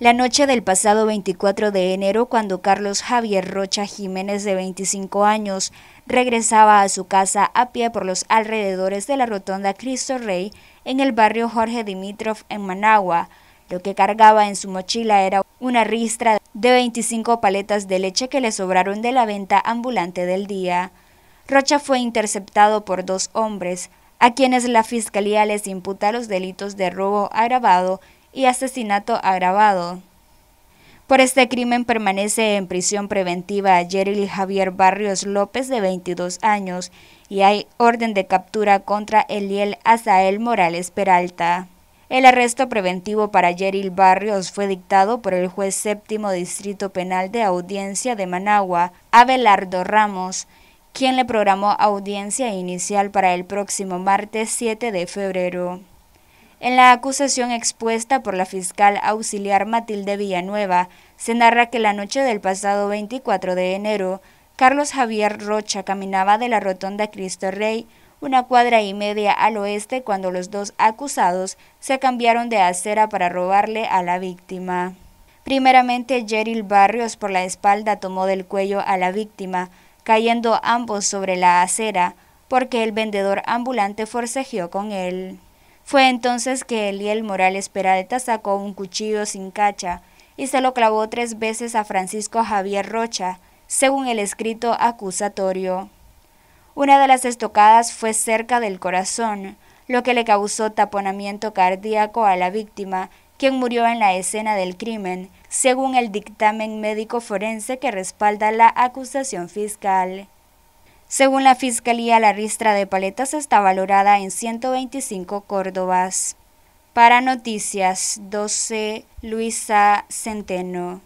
La noche del pasado 24 de enero, cuando Carlos Javier Rocha Jiménez, de 25 años, regresaba a su casa a pie por los alrededores de la rotonda Cristo Rey en el barrio Jorge Dimitrov en Managua, lo que cargaba en su mochila era una ristra de 25 paletas de leche que le sobraron de la venta ambulante del día. Rocha fue interceptado por dos hombres, a quienes la fiscalía les imputa los delitos de robo agravado y asesinato agravado. Por este crimen permanece en prisión preventiva Jerry Javier Barrios López de 22 años y hay orden de captura contra Eliel Azael Morales Peralta. El arresto preventivo para Jeril Barrios fue dictado por el juez séptimo Distrito Penal de Audiencia de Managua, Abelardo Ramos, quien le programó audiencia inicial para el próximo martes 7 de febrero. En la acusación expuesta por la fiscal auxiliar Matilde Villanueva, se narra que la noche del pasado 24 de enero, Carlos Javier Rocha caminaba de la rotonda Cristo Rey, una cuadra y media al oeste, cuando los dos acusados se cambiaron de acera para robarle a la víctima. Primeramente, Jeril Barrios por la espalda tomó del cuello a la víctima, cayendo ambos sobre la acera, porque el vendedor ambulante forcejeó con él. Fue entonces que Eliel Morales Peralta sacó un cuchillo sin cacha y se lo clavó tres veces a Francisco Javier Rocha, según el escrito acusatorio. Una de las estocadas fue cerca del corazón, lo que le causó taponamiento cardíaco a la víctima, quien murió en la escena del crimen, según el dictamen médico forense que respalda la acusación fiscal. Según la Fiscalía, la ristra de paletas está valorada en 125 córdobas. Para Noticias 12, Luisa Centeno.